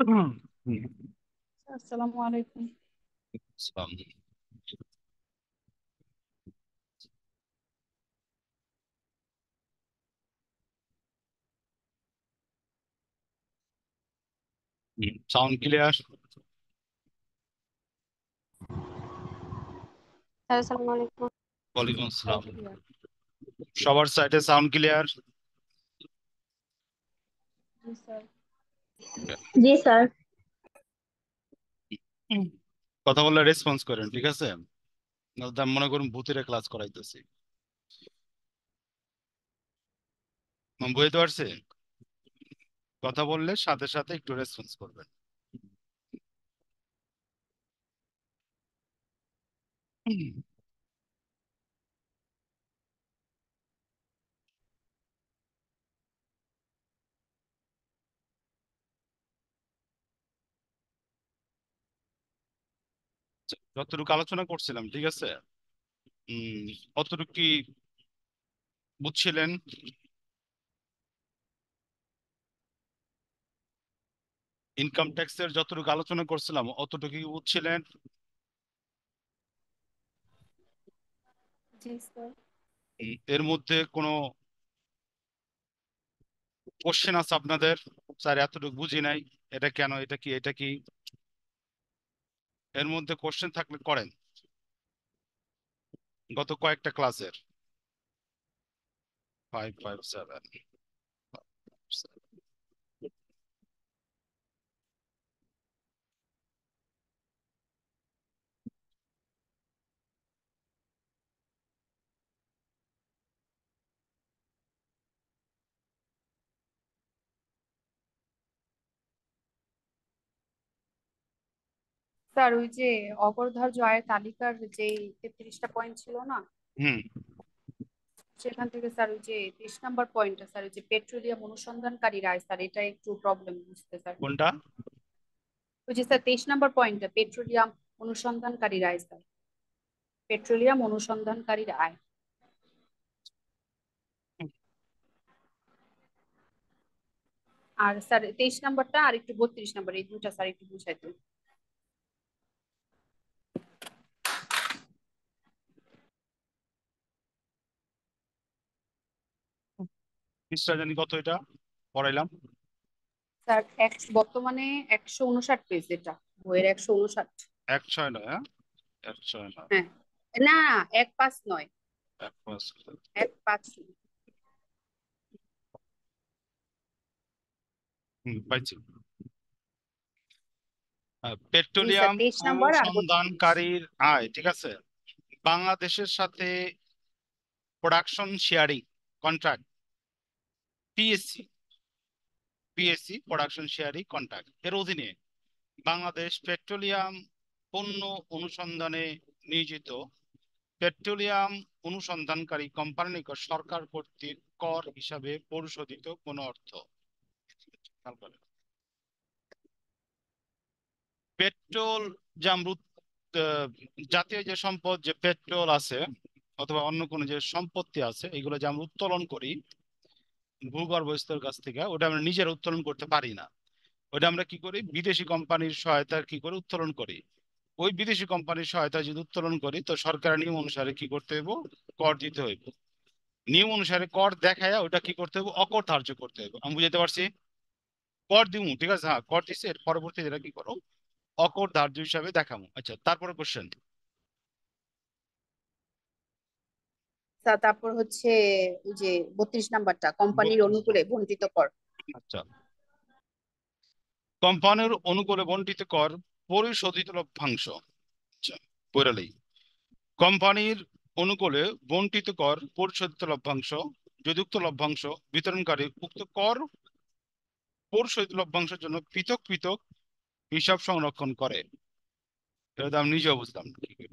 Sound clear ওয়ালাইকুম আসসালাম সবার সাইডে সাউন্ড ক্লিয়ার জি স্যার জি স্যার কথা বললে রেসপন্স করেন ঠিক আছে মনে করুন ভূতের ক্লাস করাইতেছি বুঝতে পারছি কথা বললে সাথে সাথে একটু রেসপন্স করবেন Mm-hmm. যতটুকু আলোচনা করছিলাম ঠিক আছে অতটুকু কি বুঝছিলেন ইনকাম ট্যাক্সের যতটুকু আলোচনা করছিলাম অতটুকু কি বুঝছিলেন এর মধ্যে কোনো কোশ্চেন আছে আপনাদের স্যার এতটুকু বুঝি নাই এটা কেন এটা কি এটা কি এর মধ্যে কোশ্চেন থাকলে করেন গত কয়েকটা ক্লাসের ফাইভ ফাইভ সেভেন স্যার ওই যে অপরধার জয়ের তালিকার যে তেত্রিশটা পয়েন্ট ছিল না সেখান থেকে স্যার ওই যে তেইশ নাম্বার পয়েন্টটা স্যার ওই যে পেট্রোলিয়াম অনুসন্ধানকারী রায় স্যার এটা একটু প্রবলেম বুঝতে স্যার কোনটা ওই যে স্যার তেইশ নাম্বার পয়েন্টটা পেট্রোলিয়াম অনুসন্ধানকারী রায় স্যার পেট্রোলিয়াম অনুসন্ধানকারী রায় আর স্যার তেইশ নাম্বারটা আর একটু বত্রিশ নাম্বার এই দুটা স্যার একটু বুঝাই দিন পিসটা জানি কত এটা পড়াইলাম স্যার এক্স বর্তমানে 159 পেজ এটা বইয়ের 159 উনষাট এক ছয় নয় হ্যাঁ এক ছয় নয় হ্যাঁ না এক পাঁচ নয় এক পাঁচ এক পাঁচ পেট্রোলিয়াম অনুসন্ধানকারীর আয় ঠিক আছে বাংলাদেশের সাথে production sharing contract PSC PSC production sharing contract এর অধীনে বাংলাদেশ পেট্রোলিয়াম পণ্য অনুসন্ধানে নিয়োজিত পেট্রোলিয়াম অনুসন্ধানকারী কোম্পানি নিকট সরকার কর্তৃক কর হিসাবে পরিশোধিত কোন অর্থ পেট্রোল জামরুত জাতীয় যে সম্পদ যে পেট্রোল আছে অথবা অন্য কোনো যে সম্পত্তি আছে এগুলো যে আমরা উত্তোলন করি ভূগর্ভস্থর কাছ থেকে ওটা আমরা নিজের উত্তোলন করতে পারি না ওটা আমরা কি করি বিদেশি কোম্পানির সহায়তা কি করে উত্তোলন করি ওই বিদেশি কোম্পানির সহায়তা যদি উত্তোলন করি তো সরকারের নিয়ম অনুসারে কি করতে হইব কর দিতে হইব নিয়ম অনুসারে কর দেখায় ওটা কি করতে হবে অকর ধার্য করতে হবে আমি বুঝাতে পারছি কর দিব ঠিক আছে হ্যাঁ কর দিছে এর পরবর্তী যেটা কি করো অকর ধার্য হিসাবে দেখাবো আচ্ছা তারপরে কোশ্চেন তা তারপর হচ্ছে ওই যে বত্রিশ নাম্বারটা কোম্পানির অনুকূলে বন্টিত কর আচ্ছা কোম্পানির অনুকূলে কর পরিশোধিত লভ্যাংশ আচ্ছা কোম্পানির অনুকূলে কর পরিশোধিত লভ্যাংশ যুক্ত লভ্যাংশ বিতরণকারী উক্ত কর পরিশোধিত লভ্যাংশের জন্য পৃথক পৃথক হিসাব সংরক্ষণ করে এটা আমি নিজে বুঝলাম কি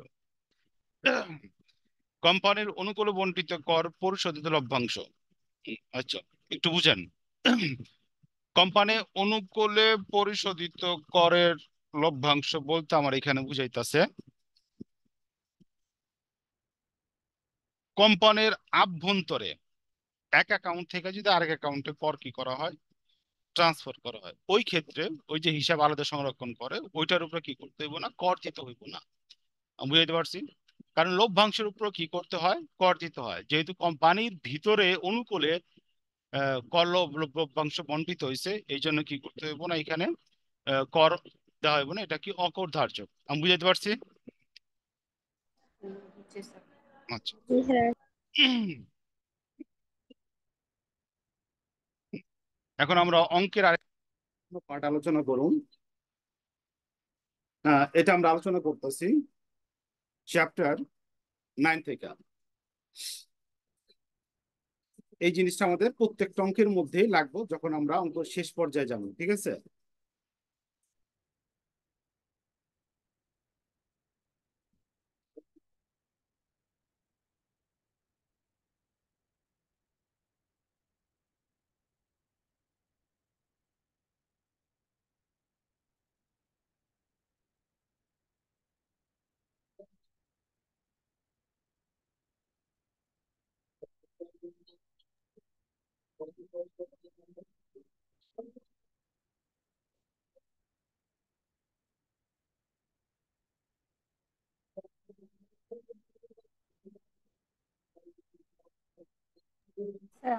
কোম্পানির অনুকূল বন্টিত কর পরিশোধিত লভ্যাংশ আচ্ছা একটু বুঝেন কোম্পানি অনুকূলে পরিশোধিত করের লভ্যাংশ বলতে আমার এখানে বুঝাইতেছে কোম্পানির আভ্যন্তরে এক অ্যাকাউন্ট থেকে যদি আরেক অ্যাকাউন্টে কর কি করা হয় ট্রান্সফার করা হয় ওই ক্ষেত্রে ওই যে হিসাব আলাদা সংরক্ষণ করে ওইটার উপরে কি করতে হইব না কর দিতে হইব না বুঝাইতে পারছি কারণ লভ্যাংশের উপর কি করতে হয় কর দিতে হয় যেহেতু কোম্পানির ভিতরে অনুকূলে কর লভ্যাংশ বন্টিত হয়েছে এই জন্য কি করতে হইব না এখানে কর দেওয়া হইব না এটা কি অকর ধার্য আমি বুঝাইতে পারছি আচ্ছা হ্যাঁ। এখন আমরা অঙ্কের পাঠ আলোচনা করুন এটা আমরা আলোচনা করতেছি চ্যাপ্টার নাইন থেকে এই জিনিসটা আমাদের প্রত্যেকটা অঙ্কের মধ্যেই লাগবো যখন আমরা অঙ্ক শেষ পর্যায়ে যাবো ঠিক আছে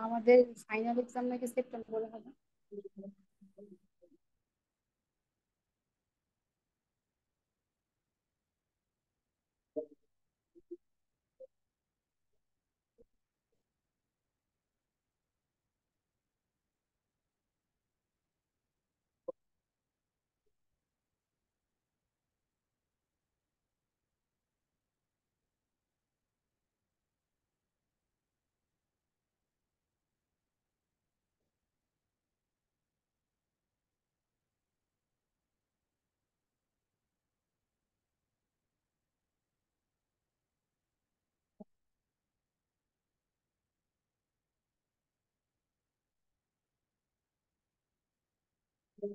আমাদের ফাইনাল এক্সাম নাকি সেপ্টেম্বরে হবে Thank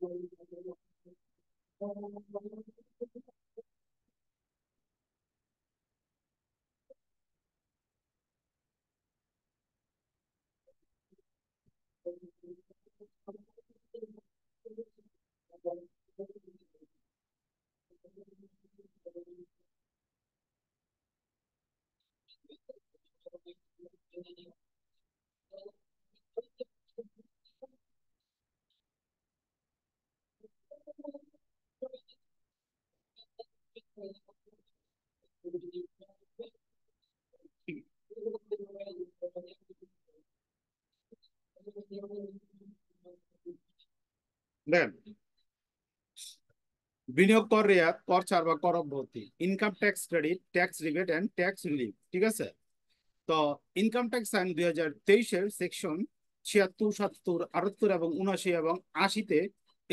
you. দেখেন বিনিয়োগ কর রেয়াত কর ছাড় বা কর অব্যাহতি income tax credit tax rebate and tax relief ঠিক আছে তো ইনকাম ট্যাক্স আইন দুই হাজার তেইশের সেকশন ছিয়াত্তর সাতাত্তর আটাত্তর এবং উনাশি এবং আশিতে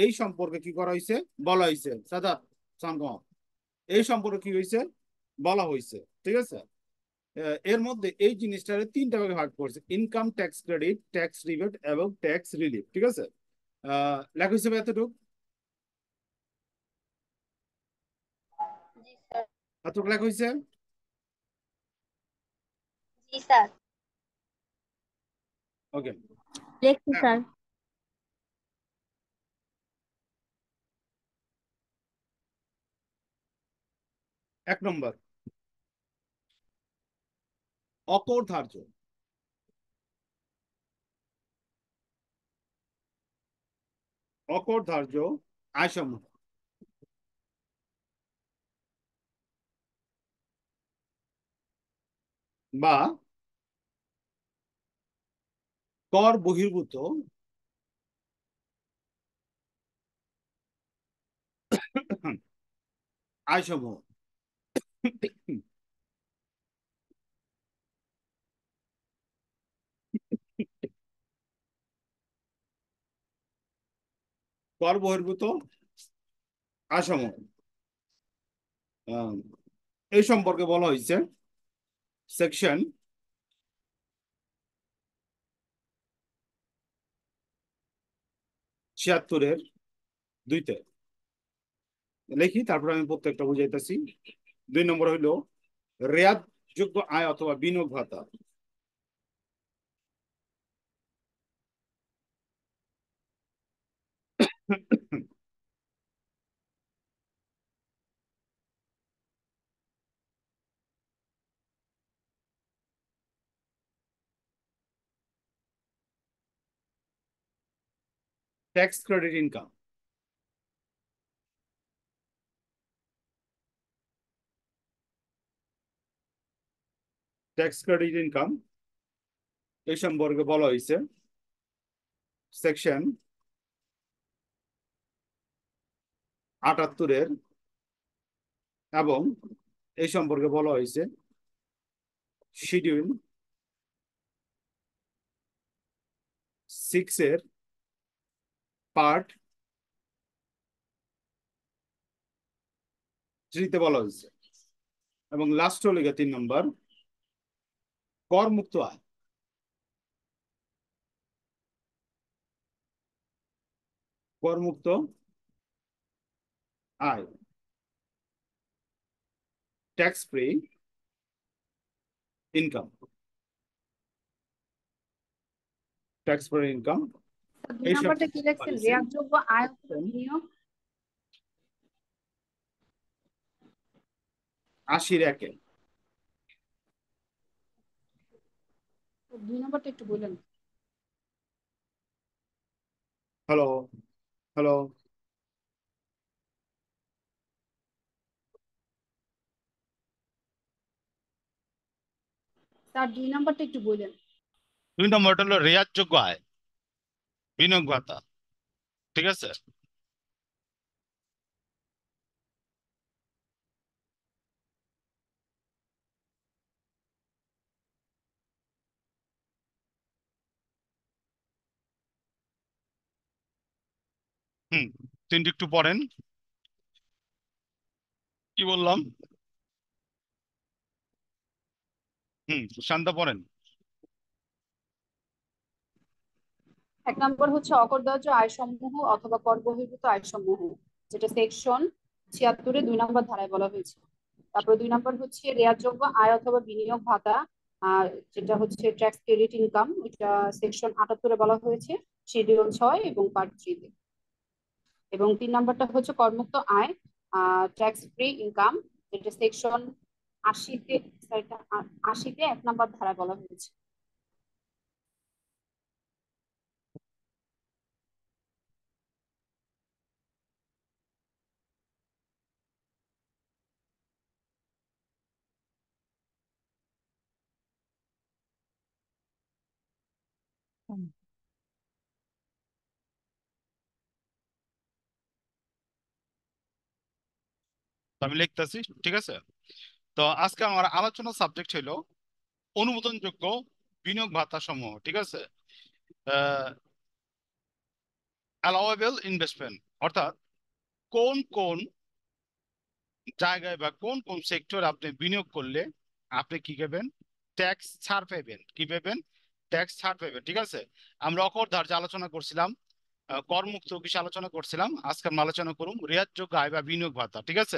এই সম্পর্কে কি করা হয়েছে বলা হয়েছে দাদা সানগম এই সম্পর্কে কি হয়েছে বলা হয়েছে ঠিক আছে এর মধ্যে এই জিনিসটা তিনটা ভাগে ভাগ করছে income tax credit tax rebate এবং ট্যাক্স রিলিফ ঠিক আছে লেখা হিসেবে এতটুক এতটুক লেখা হয়েছে লিখছি স্যার ওকে লিখছি স্যার এক নম্বর অকর্ধার্য অকর্ধার্য আয়সমূহ বা কর বহির্ভূত আয়সমূহ কর বহির্ভূত আসম এই সম্পর্কে বলা হয়েছে সেকশন ছিয়াত্তরের দুইতে লেখি তারপর আমি প্রত্যেকটা বুঝাইতেছি দুই নম্বর হইল রেয়াদ যোগ্য আয় অথবা বিনিয়োগ ভাতা tax credit income. Tax credit income এই সম্পর্কে বলা হয়েছে সেকশন আটাত্তরের এবং এই সম্পর্কে বলা হয়েছে শিডিউল সিক্সের পার্ট থ্রিতে বলা হয়েছে এবং লাস্ট হলে তিন নম্বর কর মুক্ত আয় কর মুক্ত আয় tax free income tax free income দুই নাম্বারটা কি নিয়ম দুই একটু হ্যালো হ্যালো তার দুই নাম্বারটা একটু বলেন দুই নম্বরটা হলো রেয়াজ যোগ্য আয় বিনিয়োগ ভাতা ঠিক আছে হুম তিনটি একটু পড়েন কি বললাম হুম সুশান্ত পড়েন এক নম্বর হচ্ছে আয় সমূহ অথবা কর বহির্ভূত আয়সমূহ যেটা সেকশন ছিয়াত্তরে দুই নম্বর ধারায় বলা হয়েছে তারপর দুই নম্বর হচ্ছে রেয়াযোগ্য আয় অথবা বিনিয়োগ ভাতা আর যেটা হচ্ছে ট্যাক্স ক্রেডিট ইনকাম এটা সেকশন আটাত্তরে বলা হয়েছে শিডিউল ছয় এবং পার্ট থ্রিতে এবং তিন নম্বরটা হচ্ছে কর্মুক্ত আয় ট্যাক্স ফ্রি ইনকাম যেটা সেকশন আশিতে আশিতে এক নম্বর ধারায় বলা হয়েছে আমি লিখতেছি ঠিক আছে তো আজকে আমার আলোচনা সাবজেক্ট হইল অনুমোদনযোগ্য বিনিয়োগ ভাতা সমূহ ঠিক আছে অ্যালাওয়েবল ইনভেস্টমেন্ট অর্থাৎ কোন কোন জায়গায় বা কোন কোন সেক্টর আপনি বিনিয়োগ করলে আপনি কি পাবেন ট্যাক্স ছাড় পাবেন কি পাবেন ট্যাক্স ছাড় পাবেবে ঠিক আছে আমরা অকর ধার্য আলোচনা করছিলাম কর্মুক্ত কিছু আলোচনা করছিলাম আজকে আমরা আলোচনা করুম যোগ্য আয় বা বিনিয়োগ ভাতা ঠিক আছে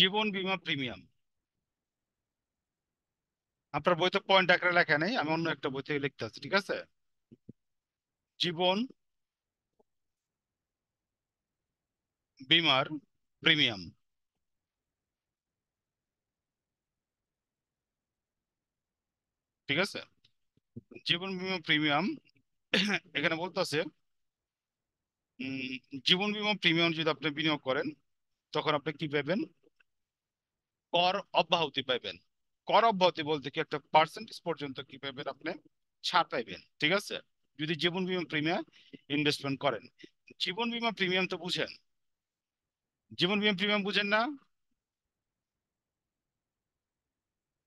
জীবন বিমা প্রিমিয়াম আপনার বইতে পয়েন্ট একটা লেখা নেই আমি অন্য একটা বই থেকে লিখতে আছি ঠিক আছে জীবন বিমার প্রিমিয়াম ঠিক আছে জীবন বিমা প্রিমিয়াম এখানে বলতেছে জীবন বিমা প্রিমিয়াম যদি আপনি বিনিয়োগ করেন তখন আপনি কি পাবেন কর অব্যাহতি পাইবেন কর অব্যাহতি বলতে কি একটা পার্সেন্টেজ পর্যন্ত কি পাইবেন আপনি ছাড় পাইবেন ঠিক আছে যদি জীবন বিমা প্রিমিয়াম ইনভেস্টমেন্ট করেন জীবন বিমা প্রিমিয়াম তো বুঝেন জীবন বিমা প্রিমিয়াম বুঝেন না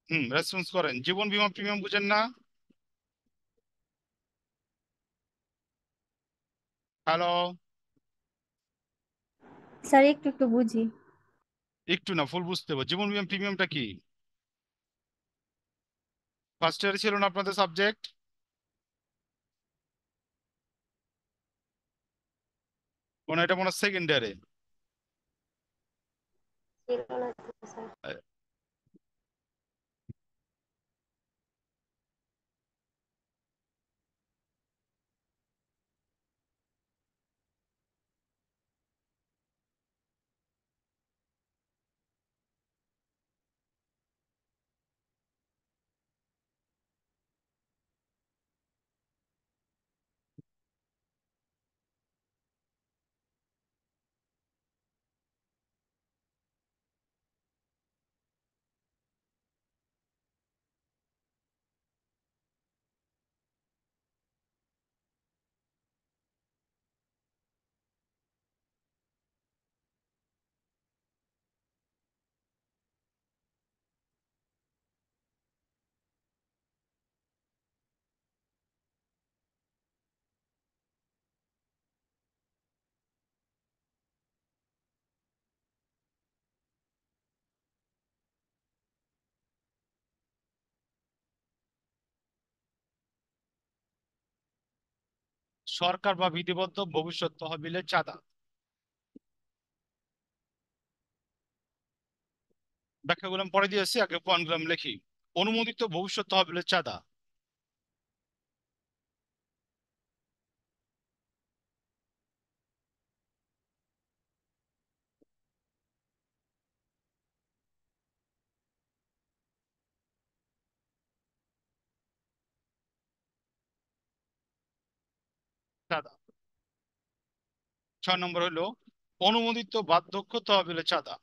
হুম রেসপন্স করেন জীবন বিমা প্রিমিয়াম বুঝেন না হ্যালো স্যার একটু একটু বুঝি একটু না ফুল বুঝতে পারবো জীবন বিমা প্রিমিয়ামটা কি ফার্স্ট ইয়ার ছিল না আপনাদের সাবজেক্ট মনে এটা মনে হয় সেকেন্ড ইয়ারে সরকার বা বিধিবদ্ধ ভবিষ্যৎ তহবিলের চাঁদা ব্যাখ্যা গুলাম পরে দিয়েছি আগে গুলাম লিখি অনুমোদিত ভবিষ্যৎ তহবিলের চাঁদা চাঁদা ছয় নম্বর হলো অনুমোদিত বার্ধক্য তহবিলে চাঁদা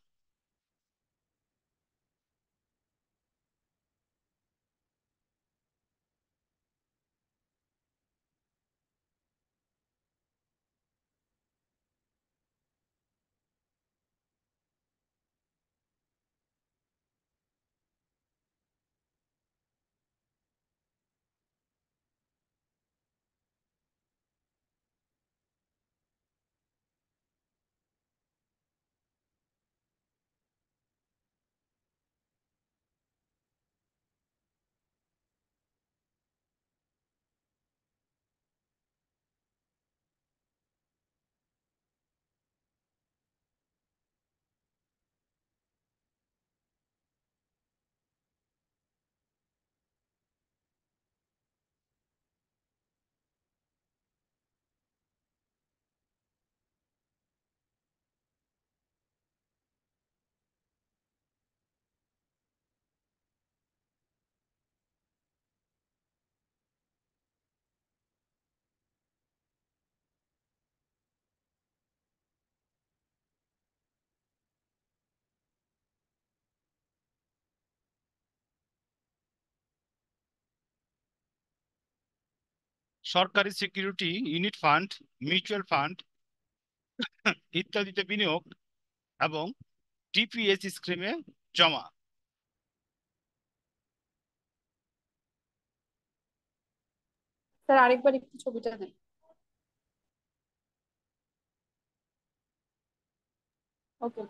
সরকারি security unit fund mutual fund ইত্যাদিতে বিনিয়োগ এবং ডিপিএস স্কিমে জমা আরেকবার একটু ছবিটা দেন ওকে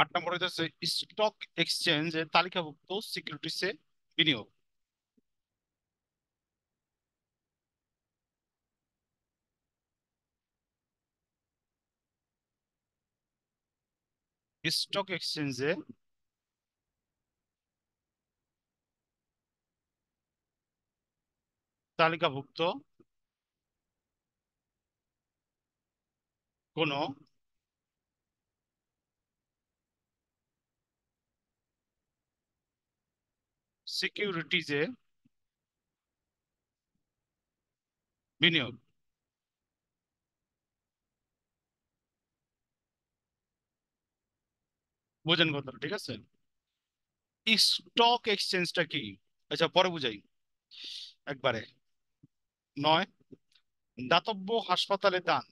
আট নম্বর হচ্ছে স্টক এর তালিকাভুক্ত সিকিউরিটিসে বিনিয়োগ স্টক এক্সচেঞ্জে তালিকাভুক্ত কোনো সিকিউরিটিজে বিনিয়োগ বোঝেন কথা ঠিক আছে স্টক এক্সচেঞ্জটা কি আচ্ছা পরে বুঝাই একবারে নয় দাতব্য হাসপাতালে দান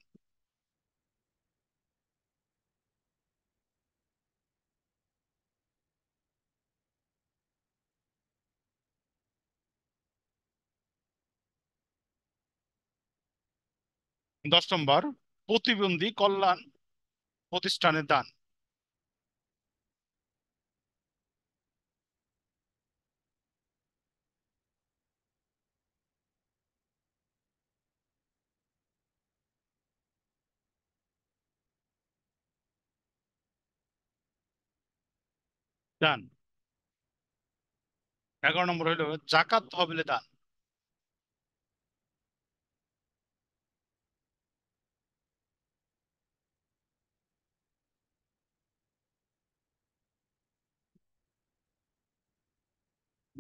দশ নম্বর প্রতিবন্ধী কল্যাণ প্রতিষ্ঠানের দান দান এগারো নম্বর হইল জাকাত তহবিলে দান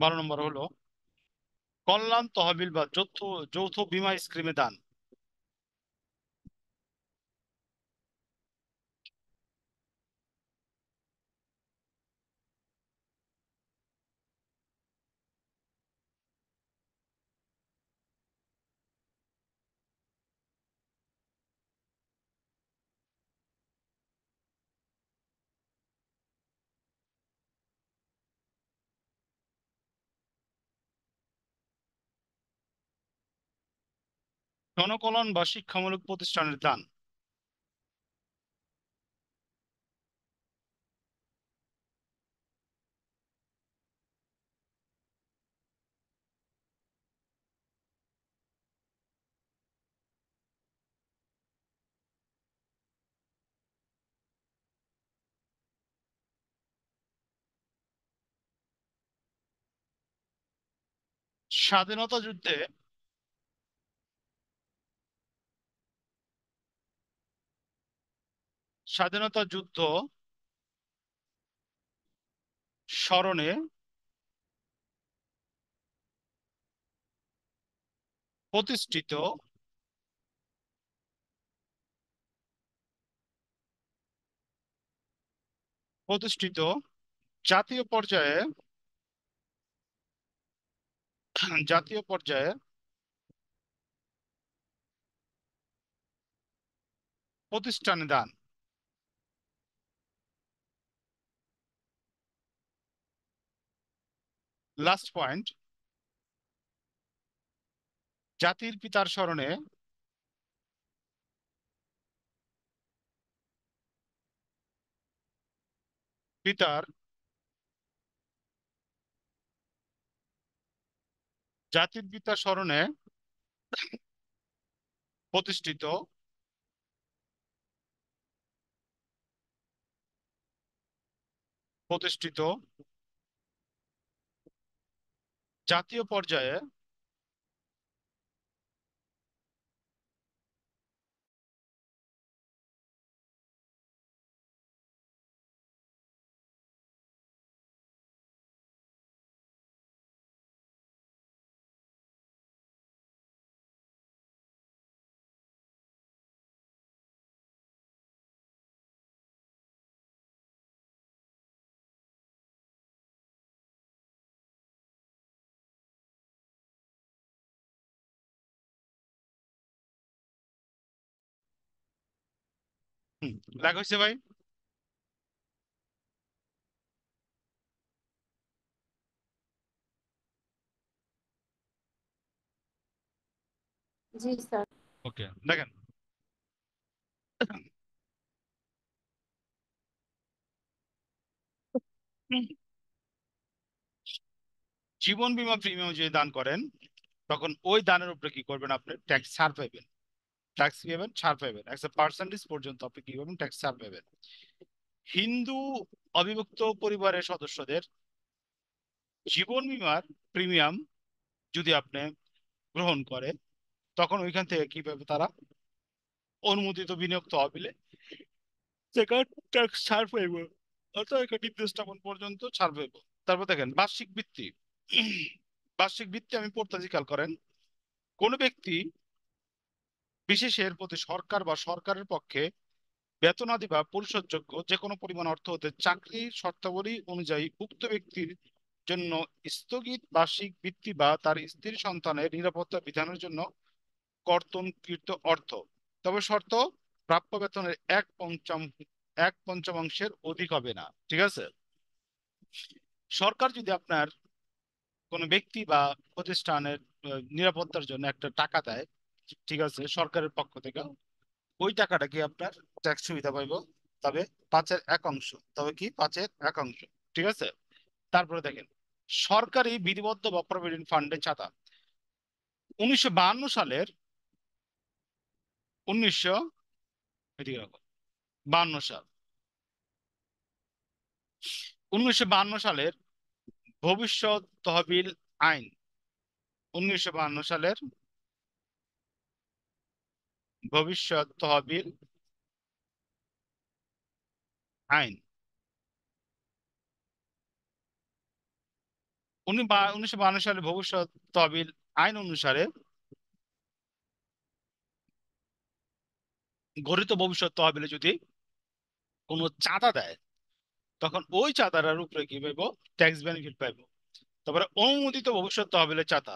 বারো নম্বর হলো কল্যাণ তহবিল বা যৌথ যৌথ বিমা স্কিমে দান জনকল্যাণ বা শিক্ষামূলক প্রতিষ্ঠানের দান স্বাধীনতা যুদ্ধে স্বাধীনতা যুদ্ধ স্মরণে প্রতিষ্ঠিত প্রতিষ্ঠিত জাতীয় পর্যায়ে জাতীয় পর্যায়ে প্রতিষ্ঠানে দান লাস্ট পয়েন্ট জাতির পিতার স্মরণে পিতার জাতির পিতা স্মরণে প্রতিষ্ঠিত প্রতিষ্ঠিত জাতীয় পর্যায়ে রাগ হয়েছে ভাই ওকে দেখেন জীবন বীমা প্রিমিয়াম যদি দান করেন তখন ওই দানের উপরে কি করবেন আপনি ট্যাক্স ছাড় পাইবেন ট্যাক্স কি পাবেন ছাড় পাবেন একটা পার্সেন্টেজ পর্যন্ত আপনি কি পাবেন ট্যাক্স ছাড় পাবেন হিন্দু অবিভক্ত পরিবারের সদস্যদের জীবন বিমার প্রিমিয়াম যদি আপনি গ্রহণ করে তখন ওইখান থেকে কি পাবে তারা অনুমোদিত বিনিয়োগ তহবিলে সেখানে ট্যাক্স ছাড় পাইব অর্থাৎ একটা নির্দিষ্টপন পর্যন্ত ছাড় পাইব তারপর দেখেন বার্ষিক বৃত্তি বার্ষিক বৃত্তি আমি পড়তে খেয়াল করেন কোনো ব্যক্তি বিশেষে এর প্রতি সরকার বা সরকারের পক্ষে বেতনাদি বা পরিশোধযোগ্য যে কোনো পরিমাণ অর্থ হতে চাকরি শর্তাবলী অনুযায়ী উক্ত ব্যক্তির জন্য স্থগিত বার্ষিক বৃত্তি বা তার স্ত্রীর সন্তানের নিরাপত্তা বিধানের জন্য কর্তনকৃত অর্থ তবে শর্ত প্রাপ্য বেতনের এক পঞ্চম এক পঞ্চমাংশের অধিক হবে না ঠিক আছে সরকার যদি আপনার কোনো ব্যক্তি বা প্রতিষ্ঠানের নিরাপত্তার জন্য একটা টাকা দেয় ঠিক আছে সরকারের পক্ষ থেকে ওই টাকাটা কি আপনার ট্যাক্স সুবিধা পাইব তবে পাঁচের এক অংশ তবে কি পাঁচের এক অংশ ঠিক আছে তারপরে দেখেন সরকারি বিধিবদ্ধ বা প্রভিডেন্ট ফান্ডের ছাতা উনিশশো সালের উনিশশো সাল উনিশশো সালের ভবিষ্যৎ তহবিল আইন উনিশশো সালের ভবিষ্যৎ তহবিল আইন উনিশশো বান্ন সালে ভবিষ্যৎ তহবিল আইন অনুসারে গঠিত ভবিষ্যৎ তহবিলে যদি কোনো চাঁদা দেয় তখন ওই চাঁদাটার উপরে কি পাইব ট্যাক্স বেনিফিট পাইব তারপরে অনুমোদিত ভবিষ্যৎ তহবিলের চাঁদা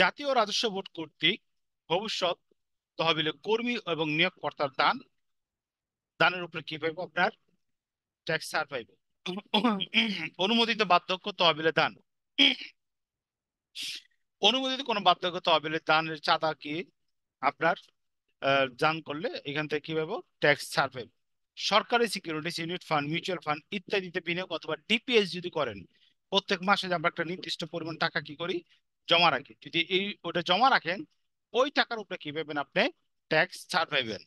জাতীয় রাজস্ব বোর্ড কর্তৃক ভবিষ্যৎ তহবিলে কর্মী এবং নিয়োগকর্তার দান দানের উপরে কি পাইব আপনার ট্যাক্স ছাড় পাইব অনুমোদিত বার্ধক্য তহবিলে দান অনুমোদিত কোন বার্ধক্য তহবিলে দানের চাঁদা কি আপনার দান করলে এখান থেকে কি পাবো ট্যাক্স ছাড় পাইব সরকারি securities unit fund mutual fund ইত্যাদিতে বিনিয়োগ অথবা ডিপিএস যদি করেন প্রত্যেক মাসে আমরা একটা নির্দিষ্ট পরিমাণ টাকা কি করি জমা রাখি যদি এই ওটা জমা রাখেন ওই টাকার উপরে কি পাবেন আপনি ট্যাক্স ছাড় পাইবেন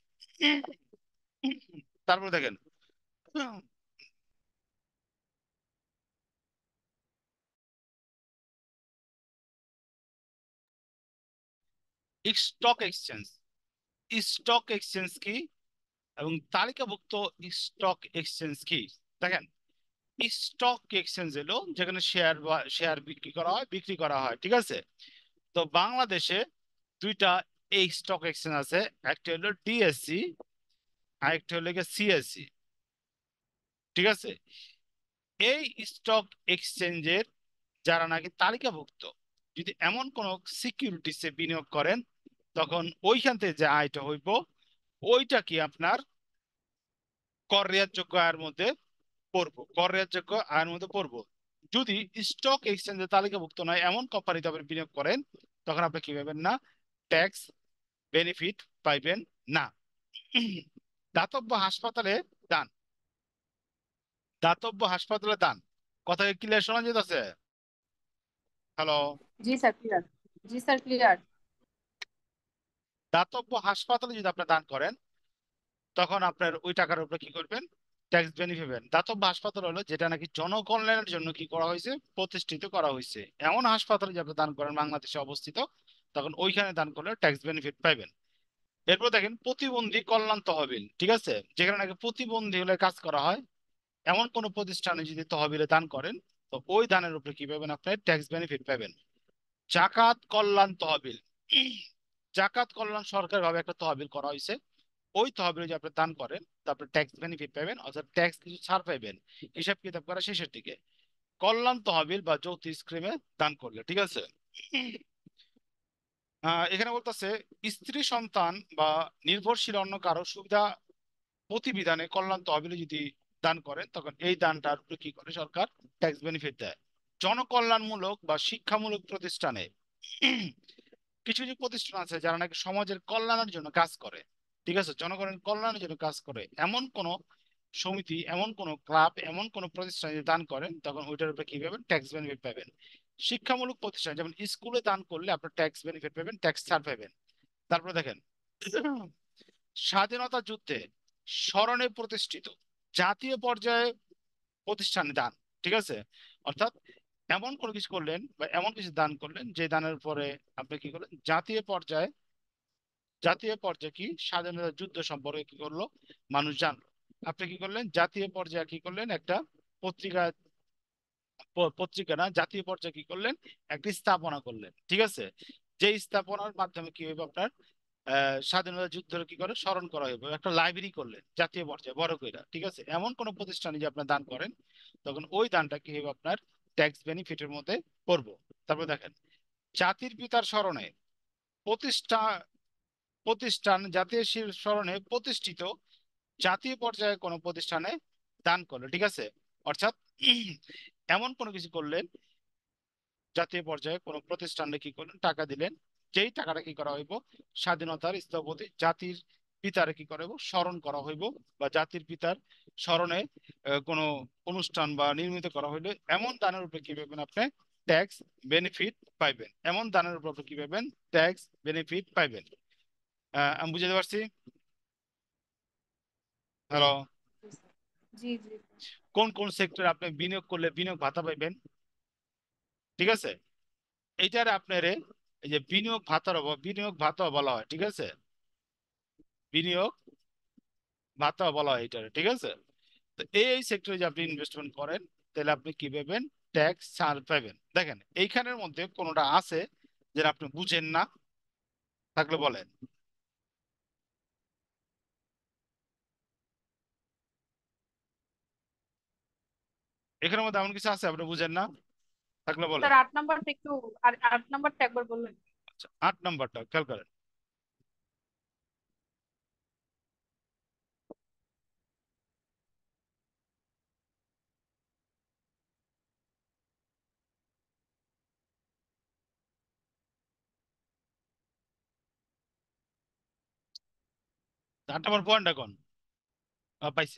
তারপর দেখেন স্টক এক্সচেঞ্জ স্টক এক্সচেঞ্জ কি এবং তালিকাভুক্ত স্টক এক্সচেঞ্জ কি দেখেন স্টক এক্সচেঞ্জ এলো যেখানে শেয়ার বা শেয়ার বিক্রি করা হয় বিক্রি করা হয় ঠিক আছে তো বাংলাদেশে দুইটা এই স্টক এক্সচেঞ্জ আছে একটা হলো ডিএসসি e, আর একটা হলো সিএসসি e, ঠিক আছে এই স্টক এক্সচেঞ্জের যারা নাকি তালিকাভুক্ত যদি এমন কোনো সিকিউরিটিসে বিনিয়োগ করেন তখন ওইখান থেকে যে আয়টা হইব ওইটা কি আপনার কর রেয়ারযোগ্য আয়ের মধ্যে পড়বো কর রেয়ারযোগ্য আয়ের মধ্যে পড়বো যদি স্টক এক্সচেঞ্জে তালিকাভুক্ত নয় এমন কোম্পানিতে আপনি বিনিয়োগ করেন তখন আপনি কি ভাবেন না ট্যাক্স বেনিফিট পাইবেন না দাতব্য হাসপাতালে দান দাতব্য হাসপাতালে দান কথা ক্লিয়ার শোনা যেত আছে হ্যালো জি স্যার ক্লিয়ার জি স্যার ক্লিয়ার দাতব্য হাসপাতালে যদি আপনি দান করেন তখন আপনার ওই টাকার উপরে কি করবেন ট্যাক্স বেনিফিট পাবেন দাতব্য হাসপাতাল হলো যেটা নাকি জনকল্যাণের জন্য কি করা হয়েছে প্রতিষ্ঠিত করা হয়েছে এমন হাসপাতালে যে আপনি দান করেন বাংলাদেশে অবস্থিত তখন ওইখানে দান করলে ট্যাক্স বেনিফিট পাইবেন এরপর দেখেন প্রতিবন্ধী কল্যাণ তহবিল ঠিক আছে যেখানে নাকি প্রতিবন্ধী হলে কাজ করা হয় এমন কোনো প্রতিষ্ঠানে যদি তহবিলে দান করেন তো ওই দানের উপরে কি পাবেন আপনার ট্যাক্স বেনিফিট পাবেন জাকাত কল্যাণ তহবিল জাকাত কল্যাণ সরকার ভাবে একটা তহবিল করা হয়েছে ওই তহবিলে যদি আপনি দান করেন তারপরে ট্যাক্স বেনিফিট পাবেন অর্থাৎ ট্যাক্স কিছু ছাড় পাবেন হিসাব কিতাব করা শেষের দিকে কল্যাণ তহবিল বা যৌথ স্কিমে দান করলে ঠিক আছে এখানে বলতেছে স্ত্রী সন্তান বা নির্ভরশীল অন্য কারো সুবিধা প্রতিবিধানে কল্যাণ তহবিলে যদি দান করেন তখন এই দানটার উপরে কি করে সরকার ট্যাক্স বেনিফিট দেয় জনকল্যাণমূলক বা শিক্ষামূলক প্রতিষ্ঠানে কিছু কিছু প্রতিষ্ঠান আছে যারা নাকি সমাজের কল্যাণের জন্য কাজ করে ঠিক আছে জনগণের কল্যাণের জন্য কাজ করে এমন কোন সমিতি এমন কোন ক্লাব এমন কোন প্রতিষ্ঠান যদি দান করেন তখন ওইটার উপরে কি পাবেন ট্যাক্স বেনিফিট পাবেন শিক্ষামূলক প্রতিষ্ঠান যেমন স্কুলে দান করলে আপনার ট্যাক্স বেনিফিট পাবেন ট্যাক্স ছাড় পাবেন তারপরে দেখেন স্বাধীনতা যুদ্ধে স্মরণে প্রতিষ্ঠিত জাতীয় পর্যায়ে প্রতিষ্ঠানে দান ঠিক আছে অর্থাৎ এমন কোনো কিছু করলেন বা এমন কিছু দান করলেন যে দানের পরে আপনি কি করলেন জাতীয় পর্যায়ে জাতীয় পর্যায়ে কি স্বাধীনতা যুদ্ধ সম্পর্কে কি করলো মানুষ জানলো আপনি কি করলেন জাতীয় পর্যায়ে কি করলেন একটা পত্রিকা পত্রিকা না জাতীয় পর্যায়ে কি করলেন একটি স্থাপনা করলেন ঠিক আছে যে স্থাপনার মাধ্যমে কি হইব আপনার স্বাধীনতা যুদ্ধের কি করে স্মরণ করা হইব একটা লাইব্রেরি করলেন জাতীয় পর্যায়ে বড় কইরা ঠিক আছে এমন কোন প্রতিষ্ঠানে যে আপনার দান করেন তখন ওই দানটা কি হইব আপনার ট্যাক্স বেনিফিটের মধ্যে পড়বো তারপর দেখেন জাতির পিতার স্মরণে প্রতিষ্ঠা প্রতিষ্ঠান জাতীয় স্মরণে প্রতিষ্ঠিত জাতীয় পর্যায়ে কোনো প্রতিষ্ঠানে দান করলো ঠিক আছে অর্থাৎ এমন কোনো কিছু করলেন জাতীয় পর্যায়ে কোনো প্রতিষ্ঠানে কি করলেন টাকা দিলেন যেই টাকাটা কি করা হইব স্বাধীনতার স্থপতি জাতির পিতার কি করা হইব স্মরণ করা হইব বা জাতির পিতার স্মরণে কোনো অনুষ্ঠান বা নির্মিত করা হইলে এমন দানের উপরে কি পাবেন আপনি ট্যাক্স বেনিফিট পাইবেন এমন দানের উপর কি পাবেন ট্যাক্স বেনিফিট পাইবেন আমি বুঝাতে পারছি হ্যালো কোন কোন সেক্টরে আপনি বিনিয়োগ করলে বিনিয়োগ ভাতা পাইবেন ঠিক আছে এইটার আপনার এই যে বিনিয়োগ ভাতার বিনিয়োগ ভাতা বলা হয় ঠিক আছে বিনিয়োগ ভাতা বলা হয় এটার ঠিক আছে তো এই সেক্টরে যে আপনি ইনভেস্টমেন্ট করেন তাহলে আপনি কি পাবেন ট্যাক্স ছাড় পাবেন দেখেন এইখানের মধ্যে কোনোটা আছে যেটা আপনি বুঝেন না থাকলে বলেন এখানের মধ্যে এমন কিছু আছে আপনি বুঝেন না থাকলে বলেন স্যার 8 নাম্বারটা একটু 8 নাম্বারটা একবার বলবেন আচ্ছা 8 নাম্বারটা খেয়াল করেন আট নম্বর পয়েন্ট এখন পাইছে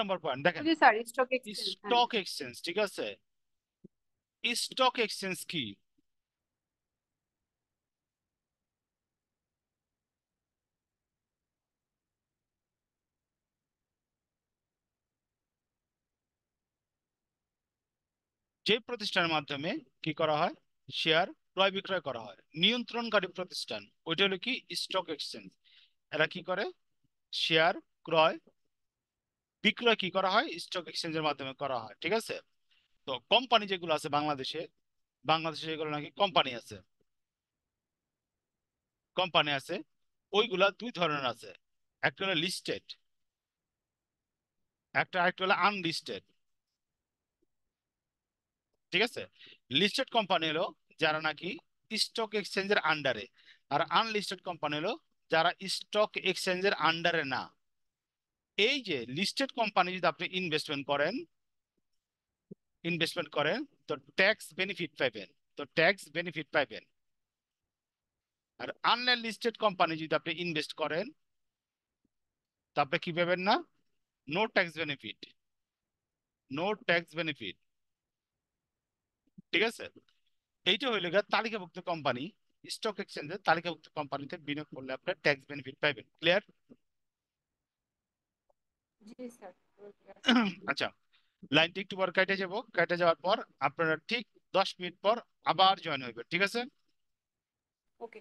নম্বর পয়েন্ট দেখেন স্টক এক্সচেঞ্জ হ্যাঁ। ঠিক আছে স্টক এক্সচেঞ্জ কি যে প্রতিষ্ঠানের মাধ্যমে কি করা হয় শেয়ার ক্রয় বিক্রয় করা হয় নিয়ন্ত্রণকারী প্রতিষ্ঠান ওইটা হলো কি স্টক এক্সচেঞ্জ এরা কি করে শেয়ার ক্রয় বিক্রয় কি করা হয় স্টক এক্সচেঞ্জের মাধ্যমে করা হয় ঠিক আছে তো কোম্পানি যেগুলো আছে বাংলাদেশে বাংলাদেশে যেগুলো নাকি কোম্পানি আছে কোম্পানি আছে ওইগুলা দুই ধরনের আছে একটা হলো লিস্টেড একটা আরেকটা হলো আনলিস্টেড ঠিক আছে লিস্টেড কোম্পানি হলো যারা নাকি স্টক এক্সচেঞ্জের আন্ডারে আর আনলিস্টেড কোম্পানি হলো যারা স্টক এক্সচেঞ্জের আন্ডারে না এই যে লিস্টেড কোম্পানি যদি আপনি ইনভেস্টমেন্ট করেন ইনভেস্টমেন্ট করেন তো ট্যাক্স বেনিফিট পাইবেন তো ট্যাক্স বেনিফিট পাইবেন আর আনলাইন লিস্টেড কোম্পানি যদি আপনি ইনভেস্ট করেন তা কি পাবেন না no tax benefit no tax benefit ঠিক আছে এইটা হইলে তালিকাভুক্ত কোম্পানি স্টক এক্সচেঞ্জের তালিকাভুক্ত কোম্পানিতে বিনিয়োগ করলে আপনার ট্যাক্স বেনিফিট পাইবেন ক্লিয়ার আচ্ছা লাইনটি একটু পর কেটে যাব কেটে যাওয়ার পর আপনারা ঠিক দশ মিনিট পর আবার জয়েন হইবেন ঠিক আছে ওকে